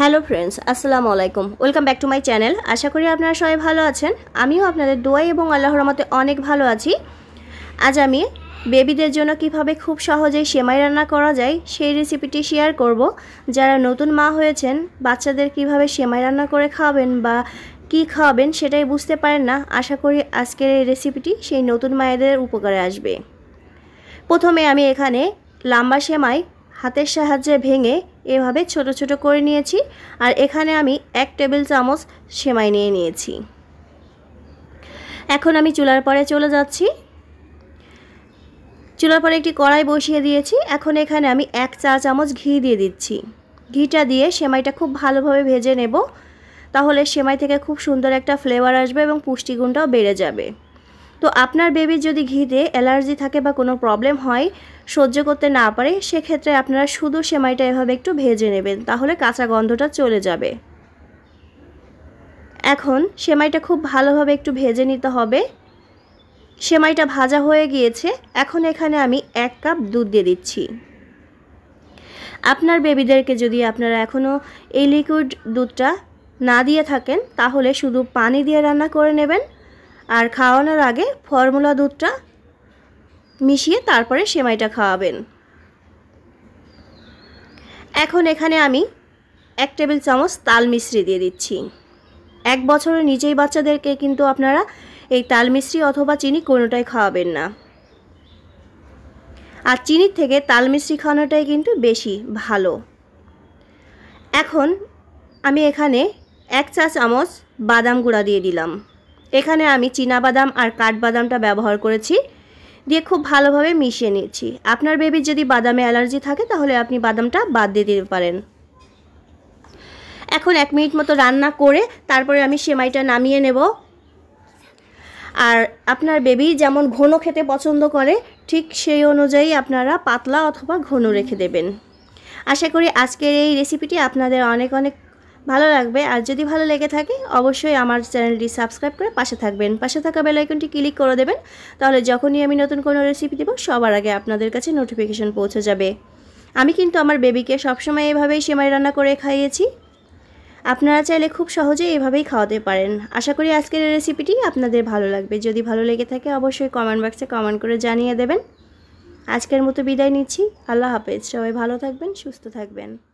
hello friends আসসালামু আলাইকুম welcome back to my channel আশা করি আপনারা সবাই ভালো আছেন আমিও আপনাদের দোয়াই এবং আল্লাহর রহমতে অনেক ভালো আছি আজ আমি বেবিদের জন্য কিভাবে খুব সহজেই সেমাই রান্না করা যায় সেই রেসিপিটি শেয়ার করব যারা নতুন মা হয়েছেন বাচ্চাদের কিভাবে সেমাই রান্না করে খাওয়াবেন বা কি খাওয়াবেন সেটাই বুঝতে পারেন না আশা করি আজকের এই রেসিপিটি সেই নতুন মায়েদের উপকারে আসবে প্রথমে আমি এখানে লাম্বা সেমাই হাতের সাহায্যে ভেঙে এভাবে ছোট ছোট করে নিয়েছি আর এখানে আমি এক টেবিল চামচ সেমাই নিয়ে নিয়েছি এখন আমি চুলার পরে চলে যাচ্ছি চুলার পরে একটি কড়াই বসিয়ে দিয়েছি এখন এখানে আমি এক চা চামচ ঘি দিয়ে দিচ্ছি ঘিটা দিয়ে সেমাইটা খুব ভালোভাবে ভেজে নেব তাহলে সেমাই থেকে খুব সুন্দর একটা ফ্লেভার আসবে এবং পুষ্টিগুণটাও বেড়ে যাবে তো আপনার বেবির যদি ঘিতে অ্যালার্জি থাকে বা কোনো প্রবলেম হয় সহ্য করতে না পারে সেক্ষেত্রে আপনারা শুধু সেমাইটা এভাবে একটু ভেজে নেবেন তাহলে কাঁচা গন্ধটা চলে যাবে এখন সেমাইটা খুব ভালোভাবে একটু ভেজে নিতে হবে সেমাইটা ভাজা হয়ে গিয়েছে এখন এখানে আমি এক কাপ দুধ দিয়ে দিচ্ছি আপনার বেবিদেরকে যদি আপনারা এখনও এই লিকুইড দুধটা না দিয়ে থাকেন তাহলে শুধু পানি দিয়ে রান্না করে নেবেন আর খাওয়ানোর আগে ফর্মুলা দুধটা মিশিয়ে তারপরে সেমাইটা খাওয়াবেন এখন এখানে আমি এক টেবিল চামচ তাল মিশ্রি দিয়ে দিচ্ছি এক বছরের নিচেই বাচ্চাদেরকে কিন্তু আপনারা এই তাল মিশ্রি অথবা চিনি কোনোটাই খাওয়াবেন না আর চিনির থেকে তাল মিশ্রি খাওয়ানোটাই কিন্তু বেশি ভালো এখন আমি এখানে এক চা চামচ বাদাম গুঁড়া দিয়ে দিলাম এখানে আমি বাদাম আর কাঠবাদামটা ব্যবহার করেছি দিয়ে খুব ভালোভাবে মিশিয়ে নিয়েছি আপনার বেবির যদি বাদামে অ্যালার্জি থাকে তাহলে আপনি বাদামটা বাদ দিয়ে দিতে পারেন এখন এক মিনিট মতো রান্না করে তারপরে আমি সেমাইটা নামিয়ে নেব আর আপনার বেবি যেমন ঘন খেতে পছন্দ করে ঠিক সেই অনুযায়ী আপনারা পাতলা অথবা ঘন রেখে দেবেন আশা করি আজকের এই রেসিপিটি আপনাদের অনেক অনেক ভালো লাগবে আর যদি ভালো লেগে থাকে অবশ্যই আমার চ্যানেলটি সাবস্ক্রাইব করে পাশে থাকবেন পাশে থাকা বেলাইকনটি ক্লিক করে দেবেন তাহলে যখনই আমি নতুন কোনো রেসিপি দেবো সবার আগে আপনাদের কাছে নোটিফিকেশন পৌঁছে যাবে আমি কিন্তু আমার বেবিকে সবসময় এভাবেই সেমাই রান্না করে খাইয়েছি আপনারা চাইলে খুব সহজে এভাবেই খাওয়াতে পারেন আশা করি আজকের রেসিপিটি আপনাদের ভালো লাগবে যদি ভালো লেগে থাকে অবশ্যই কমেন্ট বক্সে কমেন্ট করে জানিয়ে দেবেন আজকের মতো বিদায় নিচ্ছি আল্লাহ হাফেজ সবাই ভালো থাকবেন সুস্থ থাকবেন